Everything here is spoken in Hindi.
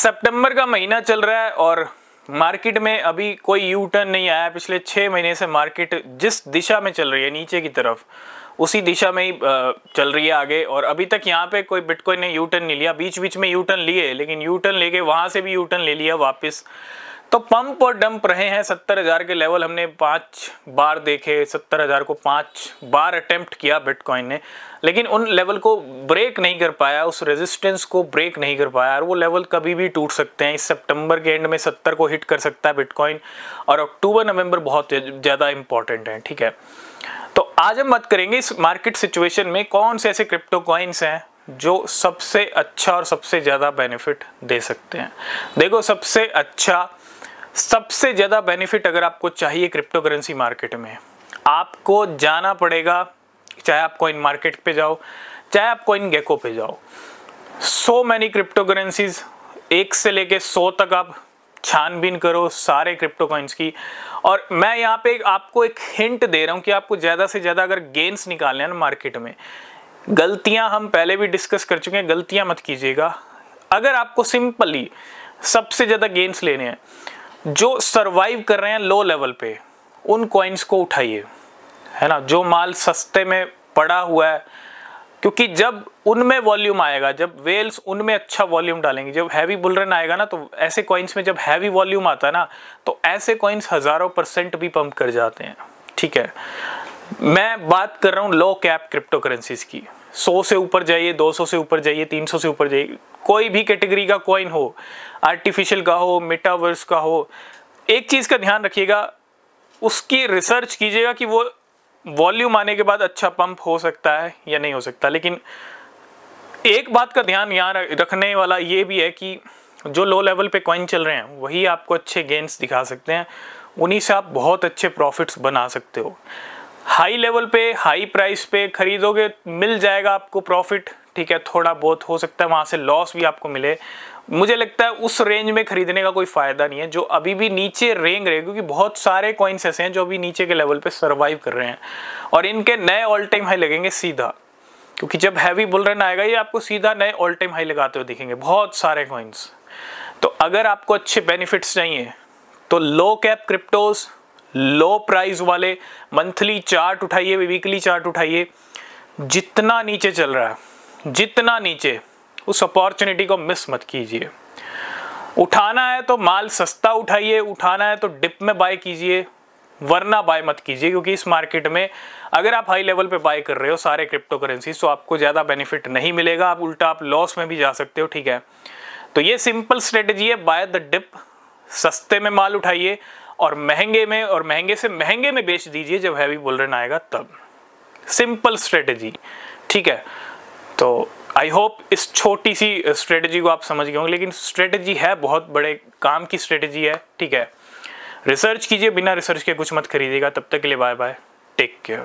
सितंबर का महीना चल रहा है और मार्केट में अभी कोई यू टर्न नहीं आया पिछले छः महीने से मार्केट जिस दिशा में चल रही है नीचे की तरफ उसी दिशा में ही चल रही है आगे और अभी तक यहाँ पे कोई बिटकॉइन ने यू टर्न नहीं लिया बीच बीच में यू टर्न लिए लेकिन यू टर्न लेके वहाँ से भी यू टर्न ले लिया वापस तो पंप और डंप रहे हैं सत्तर हजार के लेवल हमने पांच बार देखे सत्तर हजार को पांच बार अटेम्प्ट किया बिटकॉइन ने लेकिन उन लेवल को ब्रेक नहीं कर पाया उस रेजिस्टेंस को ब्रेक नहीं कर पाया और वो लेवल कभी भी टूट सकते हैं इस सितंबर के एंड में सत्तर को हिट कर सकता है बिटकॉइन और अक्टूबर नवंबर बहुत ज़्यादा इंपॉर्टेंट है ठीक है तो आज हम बात करेंगे इस मार्केट सिचुएशन में कौन से ऐसे क्रिप्टो कॉइन्स हैं जो सबसे अच्छा और सबसे ज़्यादा बेनिफिट दे सकते हैं देखो सबसे अच्छा सबसे ज़्यादा बेनिफिट अगर आपको चाहिए क्रिप्टो करेंसी मार्केट में आपको जाना पड़ेगा चाहे आप कॉइन मार्केट पे जाओ चाहे आप कॉइन गेको पे जाओ सो मैनी क्रिप्टो करेंसीज एक से लेके सौ तक आप छानबीन करो सारे क्रिप्टो कॉइन्स की और मैं यहाँ पे आपको एक हिंट दे रहा हूँ कि आपको ज़्यादा से ज़्यादा अगर गेंस निकालने हैं ना मार्केट में गलतियाँ हम पहले भी डिस्कस कर चुके हैं गलतियाँ मत कीजिएगा अगर आपको सिंपली सबसे ज़्यादा गेंस लेने हैं जो सरवाइव कर रहे हैं लो लेवल पे उन कॉइन्स को उठाइए है ना जो माल सस्ते में पड़ा हुआ है क्योंकि जब उनमें वॉल्यूम आएगा जब वेल्स उनमें अच्छा वॉल्यूम डालेंगे जब हैवी बुलरन आएगा ना तो ऐसे कॉइन्स में जब हैवी वॉल्यूम आता है ना तो ऐसे कॉइन्स हज़ारों परसेंट भी पंप कर जाते हैं ठीक है मैं बात कर रहा हूँ लो कैप क्रिप्टो करेंसीज की सौ से ऊपर जाइए दो सौ से ऊपर जाइए तीन सौ से ऊपर जाइए कोई भी कैटेगरी का कॉइन हो आर्टिफिशियल का हो मेटावर्स का हो एक चीज़ का ध्यान रखिएगा उसकी रिसर्च कीजिएगा कि वो वॉल्यूम आने के बाद अच्छा पंप हो सकता है या नहीं हो सकता लेकिन एक बात का ध्यान यहाँ रखने वाला ये भी है कि जो लो लेवल पे कॉइन चल रहे हैं वही आपको अच्छे गेंस दिखा सकते हैं उन्हीं से आप बहुत अच्छे प्रॉफिट्स बना सकते हो हाई लेवल पे हाई प्राइस पे खरीदोगे मिल जाएगा आपको प्रॉफिट ठीक है थोड़ा बहुत हो सकता है वहाँ से लॉस भी आपको मिले मुझे लगता है उस रेंज में खरीदने का कोई फ़ायदा नहीं है जो अभी भी नीचे रेंग रहे क्योंकि बहुत सारे कॉइन्स ऐसे हैं जो अभी नीचे के लेवल पे सर्वाइव कर रहे हैं और इनके नए ऑल टाइम हाई लगेंगे सीधा क्योंकि जब हैवी बुल रन आएगा ये आपको सीधा नए ऑल टाइम हाई लगाते हुए दिखेंगे बहुत सारे कॉइन्स तो अगर आपको अच्छे बेनिफिट्स चाहिए तो low cap cryptos low price वाले मंथली चार्ट उठाइए वीकली चार्ट उठाइए जितना नीचे चल रहा है जितना नीचे उस अपॉर्चुनिटी को मिस मत कीजिए उठाना है तो माल सस्ता उठाइए उठाना है तो डिप में बाय कीजिए वरना बाय मत कीजिए क्योंकि इस मार्केट में अगर आप हाई लेवल पे बाय कर रहे हो सारे क्रिप्टो करेंसी तो आपको ज़्यादा बेनिफिट नहीं मिलेगा आप उल्टा आप लॉस में भी जा सकते हो ठीक है तो ये सिंपल स्ट्रेटजी है बाय द डिप सस्ते में माल उठाइए और महंगे में और महंगे से महंगे में बेच दीजिए जब हैवी बुलरन आएगा तब सिंपल स्ट्रेटजी ठीक है तो आई होप इस छोटी सी स्ट्रेटजी को आप समझ गए होंगे लेकिन स्ट्रेटजी है बहुत बड़े काम की स्ट्रेटजी है ठीक है रिसर्च कीजिए बिना रिसर्च के कुछ मत खरीदेगा तब तक के लिए बाय बाय टेक केयर